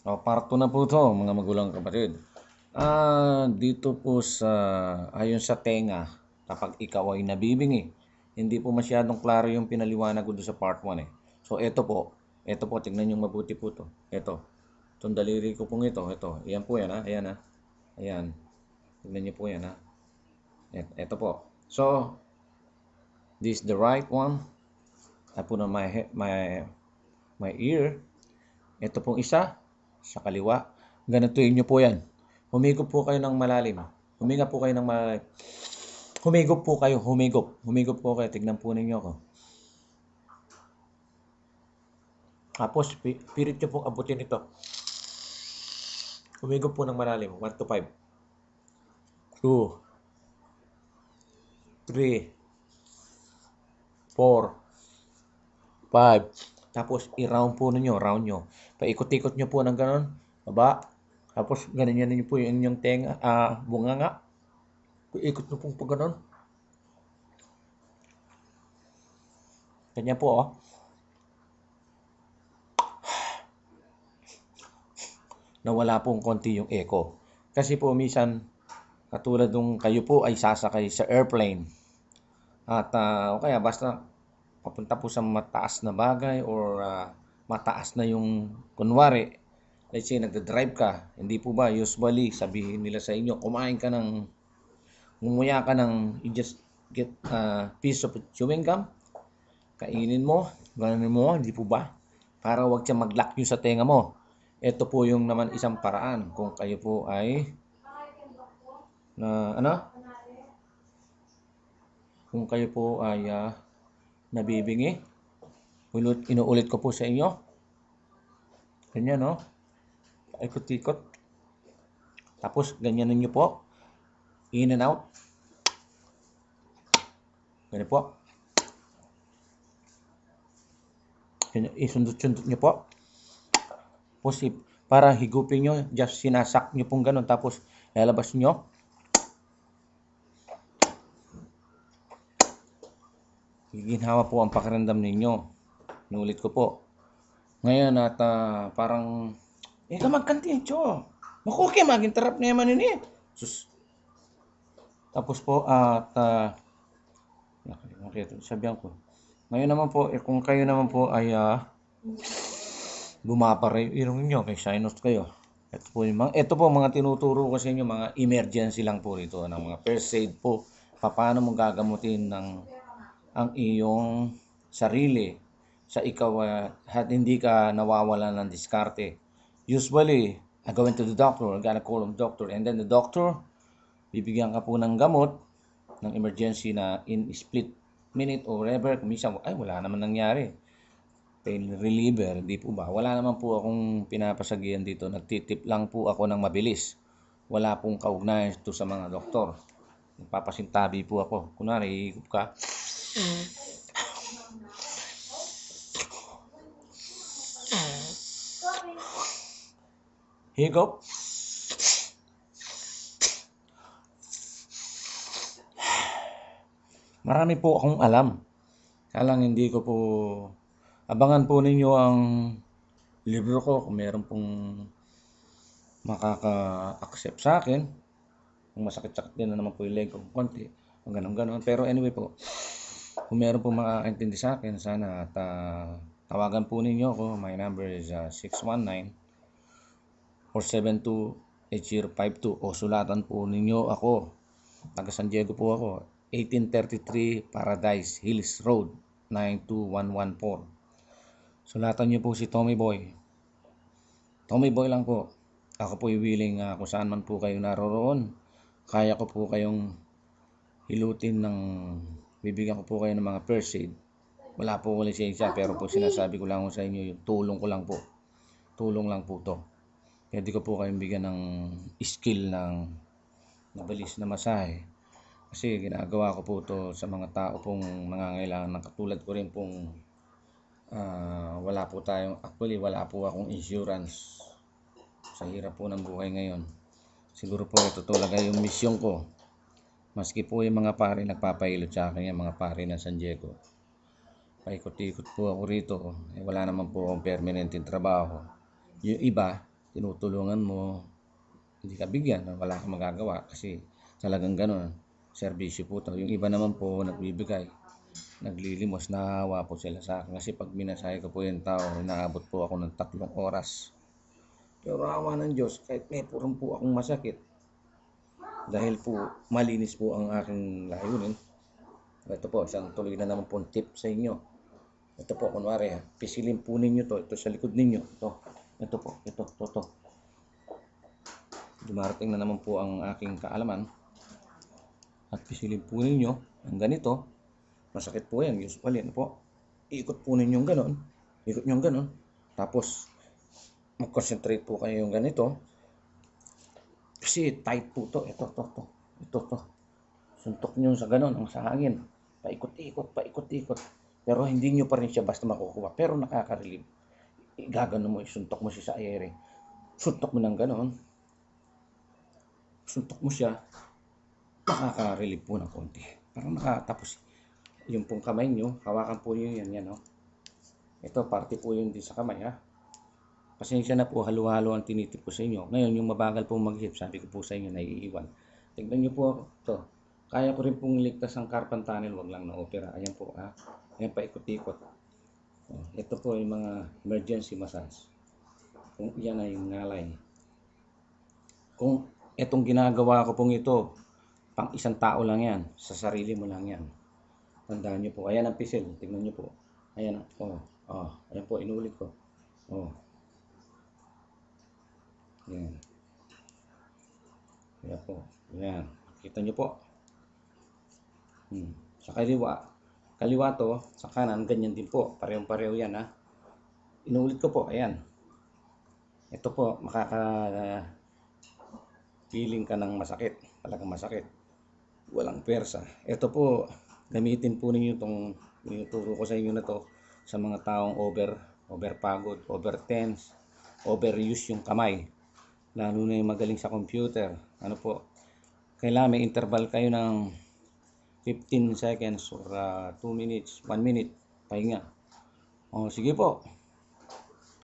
O, oh, part 2 na po ito, mga magulang kapatid. Ah, dito po sa, ayon sa tenga, kapag ikaw ay nabibingi, hindi po masyadong klaro yung pinaliwanag ko sa part 1 eh. So, ito po, ito po, tingnan yung mabuti po ito. Ito, itong daliri ko pong ito, ito, ayan po yan ha, ayan ha, ayan. Tingnan nyo po yan ha. Ito po. So, this the right one. I put on my, my, my ear. Ito pong isa, sa kaliwa. Ganatuin nyo po yan. Humigop po kayo ng malalim. Ah. Huminga po kayo ng malalim. Humigop po kayo, humigop. Humigop po kayo. Tignan po ninyo ako. Tapos, pirit nyo pong abutin ito. Humigop po ng malalim. 1 to 5. 2. 3. 4. 5. Tapos, i-round po ninyo, round nyo. Paikot-ikot nyo po ng ganun. Baba. Tapos, ganun yan ninyo po yung inyong tenga, uh, bunga nga. Paikot nyo po po ganun. Ganyan po, oh. Nawala pong konti yung echo. Kasi po, minsan, katulad nung kayo po ay sasakay sa airplane. At, uh, kaya basta papunta po sa mataas na bagay or uh, mataas na yung kunwari let's say nagda-drive ka hindi po ba usually sabihin nila sa inyo kumain ka ng ngumuya ka ng you just get a ah, piece of chewing gum kainin mo ganun mo hindi po ba para wag siya maglock yung sa tenga mo ito po yung naman isang paraan kung kayo po ay na ano kung kayo po ay uh, nabibingi. Ulit, inuulit ko po sa inyo. Ganyan, no? Ikot-ikot. Tapos, ganyan ninyo po. In and out. Ganyan po. Isundot-sundot nyo po. Tapos, para higupin nyo, just sinasak nyo pong ganun. Tapos, lalabas nyo. ginhawa po ang pakiramdam ninyo. Nulit ko po. Ngayon at uh, parang, eh kamagkanti, cho. Makuki, maging tarap na yaman ini. Eh. Sus. Tapos po at, uh, ah, nakita, sabihan ko. Ngayon naman po, eh, kung kayo naman po ay uh, ah, bumapare irong ninyo, kay sinus kayo. Ito po, yung mga, ito po mga tinuturo ko sa inyo, mga emergency lang po rito, ng mga first aid po. Paano mo gagamutin ng ang iyong sarili sa ikaw uh, at hindi ka nawawala ng diskarte. Usually, I go into the doctor, I gotta call him doctor, and then the doctor, bibigyan ka po ng gamot, ng emergency na in split minute or whatever, kumisa, ay wala naman nangyari. Pain reliever, di po ba? Wala naman po akong pinapasagyan dito, nagtitip lang po ako ng mabilis. Wala pong kaugnayan ito sa mga doktor. Nagpapasintabi po ako. Kunwari, hihigop ka, Mm. Here you go. Marami po akong alam. Kaya lang hindi ko po... Abangan po ninyo ang libro ko kung meron pong makaka-accept sa akin. Kung masakit-sakit din na naman po yung leg ko konti. O ganun-ganun. Pero anyway po, kung meron po makakaintindi sa akin, sana at uh, tawagan po ninyo ako. My number is uh, ah, 619-472-8052 o sulatan po ninyo ako. Taga San Diego po ako. 1833 Paradise Hills Road, 92114. Sulatan niyo po si Tommy Boy. Tommy Boy lang po. Ako po ay willing uh, kung saan man po kayo naroroon. Kaya ko po kayong hilutin ng bibigyan ko po kayo ng mga first aid. Wala po ko lisensya ah, pero po sinasabi ko lang sa inyo, yung tulong ko lang po. Tulong lang po to. Pwede ko po kayong bigyan ng skill ng nabalis na masahe. Kasi ginagawa ko po to sa mga tao pong nangangailangan ng katulad ko rin pong uh, wala po tayong, actually wala po akong insurance sa hirap po ng buhay ngayon. Siguro po ito talaga yung misyon ko Maski po yung mga pare nagpapailot sa akin, yung mga pare ng San Diego. Paikot-ikot po ako rito. Eh, wala naman po akong permanenteng trabaho. Yung iba, tinutulungan mo, hindi ka bigyan, wala kang magagawa kasi talagang ganun. Servisyo po to. Yung iba naman po nagbibigay. Naglilimos, nahawa po sila sa akin. Kasi pag minasay ko po yung tao, inaabot po ako ng tatlong oras. Pero awa ng Diyos, kahit may purong po akong masakit, dahil po malinis po ang aking layunin ito po isang tuloy na naman po tip sa inyo ito po kunwari ha pisilin po ninyo to ito sa likod ninyo ito ito po ito to to dumarating na naman po ang aking kaalaman at pisilin po ninyo ang ganito masakit po yan usually ano po ikot po ninyo ganon ikot nyo ganon tapos mag-concentrate po kayo yung ganito kasi tight po to. Ito, to, to. Ito, to. Suntok nyo sa ganun, sa hangin. Paikot-ikot, paikot-ikot. Pero hindi nyo pa rin siya basta makukuha. Pero nakaka-relieve. Gagano mo, suntok mo siya sa airing. Suntok mo ng ganun. Suntok mo siya. nakaka po ng konti. Parang nakatapos. Yung pong kamay nyo, hawakan po nyo yan, yan, no? Oh. Ito, parte po yun din sa kamay, ha? pasensya na po, halo-halo ang tinitip ko sa inyo. Ngayon, yung mabagal pong mag-isip, sabi ko po sa inyo, naiiwan. Tignan nyo po ako to. Kaya ko rin pong ligtas ang carpan tunnel, wag lang na opera. Ayan po, ha? Ah. Ayan, paikot-ikot. Oh, ito po yung mga emergency massage. Kung yan ay nalay. Kung itong ginagawa ko pong ito, pang isang tao lang yan. Sa sarili mo lang yan. Tandaan nyo po. Ayan ang pisil. Tignan nyo po. Ayan. Oh, oh. Ayan po. Inulit ko. Oh. Yan. Kaya po. Yan. Kita nyo po. Hmm. Sa kaliwa. Kaliwa to, sa kanan, ganyan din po. Parehong-pareho yan ha. Inuulit ko po. Ayan. Ito po, makaka feeling ka ng masakit. Talagang masakit. Walang persa. Ito po, gamitin po ninyo itong tinuturo ko sa inyo na to sa mga taong over, overpagod, overtense, overuse yung kamay lalo na yung magaling sa computer ano po kailangan may interval kayo ng 15 seconds or uh, ah, 2 minutes 1 minute pahinga o oh, sige po